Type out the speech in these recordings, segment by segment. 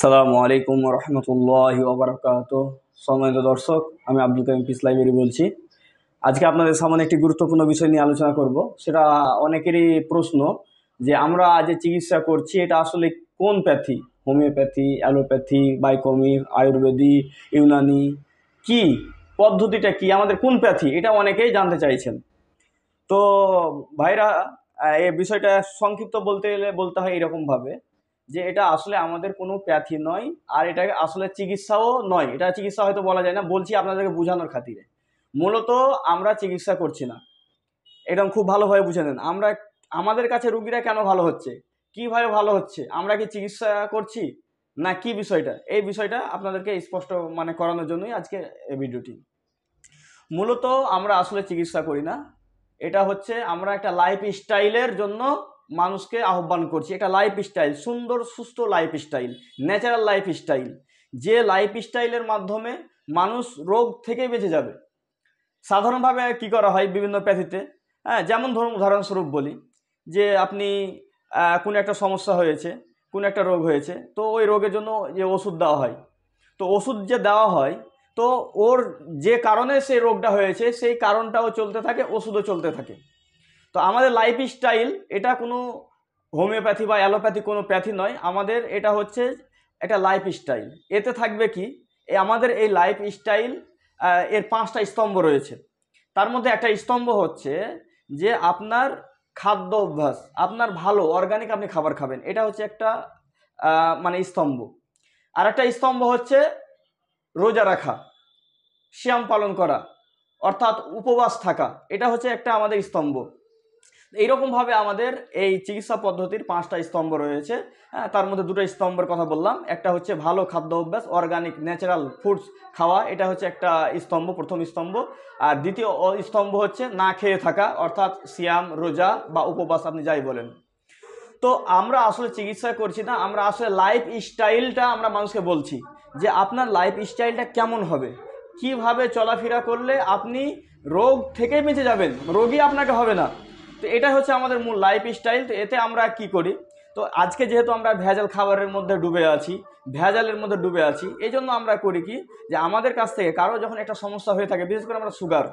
সালামু আলাইকুম রহমতুল্লাহ ওবরাকাত সম্মানিত দর্শক আমি আব্দুল পিস লাইব্রেরি বলছি আজকে আপনাদের সামনে একটি গুরুত্বপূর্ণ বিষয় নিয়ে আলোচনা করব সেটা অনেকেরই প্রশ্ন যে আমরা যে চিকিৎসা করছি এটা আসলে কোন প্যাথি হোমিওপ্যাথি অ্যালোপ্যাথি বাইকমি আয়ুর্বেদি ইউনানি কি পদ্ধতিটা কি আমাদের কোন প্যাথি এটা অনেকেই জানতে চাইছেন তো ভাইরা এই বিষয়টা সংক্ষিপ্ত বলতে গেলে বলতে হয় এরকমভাবে যে এটা আসলে আমাদের কোনো প্যাথি নয় আর এটা আসলে চিকিৎসাও নয় এটা চিকিৎসা হয়তো বলা যায় না বলছি আপনাদেরকে বোঝানোর খাতিরে মূলত আমরা চিকিৎসা করছি না একদম খুব ভালোভাবে বুঝে নেন আমরা আমাদের কাছে রুগীরা কেন ভালো হচ্ছে কীভাবে ভালো হচ্ছে আমরা কি চিকিৎসা করছি না কি বিষয়টা এই বিষয়টা আপনাদেরকে স্পষ্ট মানে করানোর জন্যই আজকে এই ভিডিওটি মূলত আমরা আসলে চিকিৎসা করি না এটা হচ্ছে আমরা একটা লাইফ স্টাইলের জন্য মানুষকে আহ্বান করছি একটা স্টাইল সুন্দর সুস্থ life style natural life style যে লাইফস্টাইলের মাধ্যমে মানুষ রোগ থেকে বেঁচে যাবে সাধারণভাবে কি করা হয় বিভিন্ন প্যাথিতে হ্যাঁ যেমন ধরুন উদাহরণস্বরূপ বলি যে আপনি কোনো একটা সমস্যা হয়েছে কোনো একটা রোগ হয়েছে তো ওই রোগের জন্য যে ওষুধ দেওয়া হয় তো ওষুধ যে দেওয়া হয় তো ওর যে কারণে সেই রোগটা হয়েছে সেই কারণটাও চলতে থাকে ওষুধও চলতে থাকে তো আমাদের লাইফ স্টাইল এটা কোনো হোমিওপ্যাথি বা অ্যালোপ্যাথি কোনো প্যাথি নয় আমাদের এটা হচ্ছে এটা স্টাইল এতে থাকবে কি আমাদের এই লাইফ স্টাইল এর পাঁচটা স্তম্ভ রয়েছে তার মধ্যে একটা স্তম্ভ হচ্ছে যে আপনার খাদ্য অভ্যাস আপনার ভালো অর্গানিক আপনি খাবার খাবেন এটা হচ্ছে একটা মানে স্তম্ভ আর একটা স্তম্ভ হচ্ছে রোজা রাখা শ্যাম পালন করা অর্থাৎ উপবাস থাকা এটা হচ্ছে একটা আমাদের স্তম্ভ এইরকমভাবে আমাদের এই চিকিৎসা পদ্ধতির পাঁচটা স্তম্ভ রয়েছে হ্যাঁ তার মধ্যে দুটো স্তম্ভের কথা বললাম একটা হচ্ছে ভালো খাদ্য অভ্যাস অর্গানিক ন্যাচারাল ফুডস খাওয়া এটা হচ্ছে একটা স্তম্ভ প্রথম স্তম্ভ আর দ্বিতীয় স্তম্ভ হচ্ছে না খেয়ে থাকা অর্থাৎ সিয়াম রোজা বা উপবাস আপনি যাই বলেন তো আমরা আসলে চিকিৎসা করছি না আমরা আসলে লাইফ স্টাইলটা আমরা মানুষকে বলছি যে আপনার লাইফ স্টাইলটা কেমন হবে কিভাবে চলাফেরা করলে আপনি রোগ থেকে বেঁচে যাবেন রোগী আপনাকে হবে না তো এটা হচ্ছে আমাদের মূল স্টাইল তো এতে আমরা কি করি তো আজকে যেহেতু আমরা ভেজাল খাবারের মধ্যে ডুবে আছি ভেজালের মধ্যে ডুবে আছি এই জন্য আমরা করি কি যে আমাদের কাছ থেকে কারো যখন একটা সমস্যা হয়ে থাকে বিশেষ করে আমরা সুগার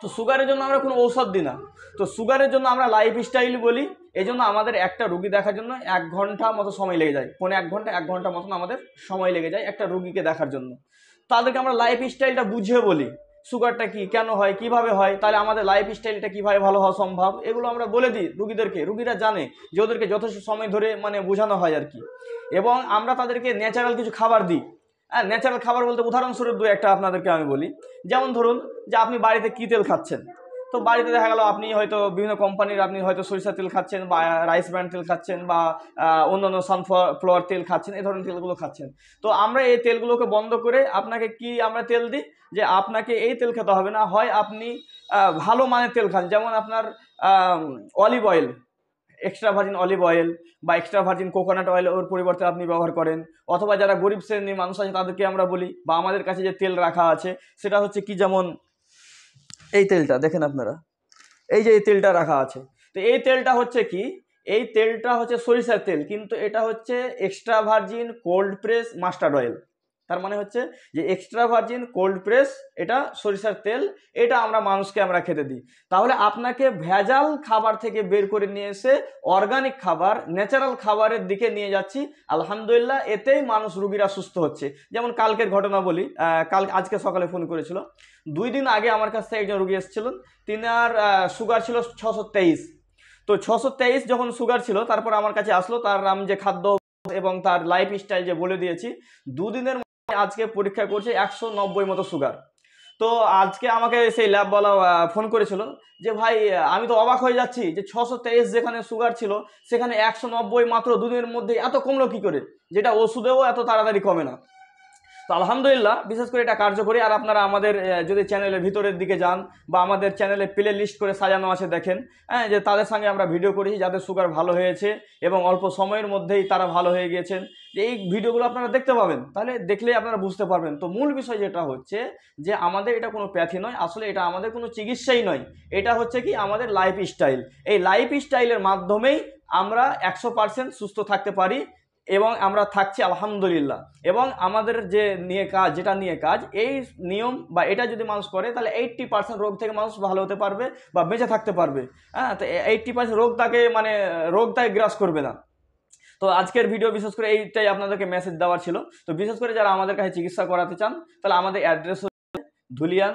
তো সুগারের জন্য আমরা কোনো ঔষধ দিই না তো সুগারের জন্য আমরা লাইফ স্টাইল বলি এই জন্য আমাদের একটা রুগী দেখার জন্য এক ঘন্টা মতো সময় লেগে যায় কোনো এক ঘন্টা এক ঘন্টা মতন আমাদের সময় লেগে যায় একটা রুগীকে দেখার জন্য তাদেরকে আমরা লাইফ স্টাইলটা বুঝিয়ে বলি সুগারটা কি কেন হয় কিভাবে হয় তাহলে আমাদের লাইফ স্টাইলটা কীভাবে ভালো হওয়া সম্ভব এগুলো আমরা বলে দিই রুগীদেরকে রুগীরা জানে যে ওদেরকে যথেষ্ট সময় ধরে মানে বোঝানো হয় আর কি এবং আমরা তাদেরকে ন্যাচারাল কিছু খাবার দিই হ্যাঁ ন্যাচারাল খাবার বলতে উদাহরণস্বরূপ দু একটা আপনাদেরকে আমি বলি যেমন ধরুন যে আপনি বাড়িতে কী তেল খাচ্ছেন তো বাড়িতে দেখা গেল আপনি হয়তো বিভিন্ন কোম্পানির আপনি হয়তো সরিষা তেল খাচ্ছেন বা রাইস ব্র্যান্ড তেল খাচ্ছেন বা অন্যান্য সানফ্লাওয়ার তেল খাচ্ছেন এই ধরনের তেলগুলো খাচ্ছেন তো আমরা এই তেলগুলোকে বন্ধ করে আপনাকে কি আমরা তেল দিই যে আপনাকে এই তেল খেতে হবে না হয় আপনি ভালো মানের তেল খান যেমন আপনার olive oil extra virgin olive oil বা এক্সট্রা ভার্জিন কোকোনাট অয়েল ওর পরিবর্তে আপনি ব্যবহার করেন অথবা যারা গরিব শ্রেণীর মানুষ আছে তাদেরকে আমরা বলি বা আমাদের কাছে যে তেল রাখা আছে সেটা হচ্ছে কি যেমন এই তেলটা দেখেন আপনারা এই যে এই তেলটা রাখা আছে তো এই তেলটা হচ্ছে কি এই তেলটা হচ্ছে সরিষার তেল কিন্তু এটা হচ্ছে extra virgin cold press mustard oil তার মানে হচ্ছে যে এক্সট্রা ভার্জিন কোল্ড প্রেস এটা সরিষার তেল এটা আমরা মানুষকে আমরা খেতে দিই তাহলে আপনাকে ভেজাল খাবার থেকে বের করে নিয়ে এসে অর্গানিক খাবার ন্যাচারাল খাবারের দিকে নিয়ে যাচ্ছি আলহামদুলিল্লাহ এতেই মানুষ রুগীরা সুস্থ হচ্ছে যেমন কালকের ঘটনা বলি কাল আজকে সকালে ফোন করেছিল দুই দিন আগে আমার কাছ থেকে একজন রুগী এসেছিলেন আর সুগার ছিল ছশো তেইশ তো ছশো তেইশ যখন সুগার ছিল তারপর আমার কাছে আসলো তার আমি যে খাদ্য এবং তার লাইফ স্টাইল যে বলে দিয়েছি দুদিনের আজকে পরীক্ষা করছে একশো নব্বই মতো সুগার তো আজকে আমাকে সেই ল্যাব বলা ফোন করেছিল যে ভাই আমি তো অবাক হয়ে যাচ্ছি যে ছশো তেইশ যেখানে সুগার ছিল সেখানে একশো নব্বই মাত্র দুদিনের মধ্যে এত কমলো কী করে যেটা ওষুধেও এত তাড়াতাড়ি কমে না তো আলহামদুলিল্লাহ বিশেষ করে এটা কার্যকরী আর আপনারা আমাদের যদি চ্যানেলের ভিতরের দিকে যান বা আমাদের চ্যানেলে প্লে লিস্ট করে সাজানো আছে দেখেন হ্যাঁ যে তাদের সঙ্গে আমরা ভিডিও করেছি যাদের সুগার ভালো হয়েছে এবং অল্প সময়ের মধ্যেই তারা ভালো হয়ে গিয়েছেন এই ভিডিওগুলো আপনারা দেখতে পাবেন তাহলে দেখলে আপনারা বুঝতে পারবেন তো মূল বিষয় যেটা হচ্ছে যে আমাদের এটা কোনো প্যাথি নয় আসলে এটা আমাদের কোনো চিকিৎসাই নয় এটা হচ্ছে কি আমাদের লাইফ স্টাইল এই লাইফ স্টাইলের মাধ্যমেই আমরা একশো সুস্থ থাকতে পারি এবং আমরা থাকছি আলহামদুলিল্লাহ এবং আমাদের যে নিয়ে কাজ যেটা নিয়ে কাজ এই নিয়ম বা এটা যদি মানুষ করে তাহলে এইট্টি পার্সেন্ট রোগ থেকে মানুষ ভালো হতে পারবে বা বেঁচে থাকতে পারবে হ্যাঁ তো এইট্টি পার্সেন্ট রোগ তাকে মানে রোগ তাকে গ্রাস করবে না তো আজকের ভিডিও বিশেষ করে এইটাই আপনাদেরকে মেসেজ দেওয়ার ছিল তো বিশেষ করে যারা আমাদের কাছে চিকিৎসা করাতে চান তাহলে আমাদের অ্যাড্রেস হচ্ছে ধুলিয়ান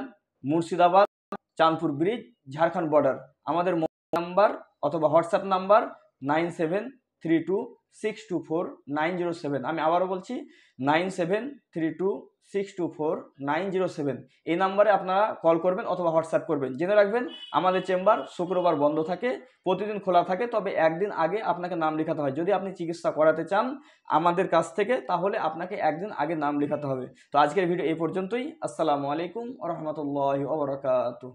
মুর্শিদাবাদ চাঁদপুর ব্রিজ ঝাড়খণ্ড বর্ডার আমাদের মোবাইল নাম্বার অথবা WhatsApp number nine seven three two six two four nine zero seven আমি আবারও বলছি nine seven three two six two four nine zero seven এই নাম্বারে আপনারা কল করবেন অথবা হোয়াটসঅ্যাপ করবেন জেনে রাখবেন আমাদের চেম্বার শুক্রবার বন্ধ থাকে প্রতিদিন খোলা থাকে তবে একদিন আগে আপনাকে নাম লেখাতে হয় যদি আপনি চিকিৎসা করাতে চান আমাদের কাছ থেকে তাহলে আপনাকে একদিন আগে নাম লেখাতে হবে তো আজকের ভিডিও এই পর্যন্তই আসসালামু আলাইকুম রহমতুল্লাহ ওবরাকাতু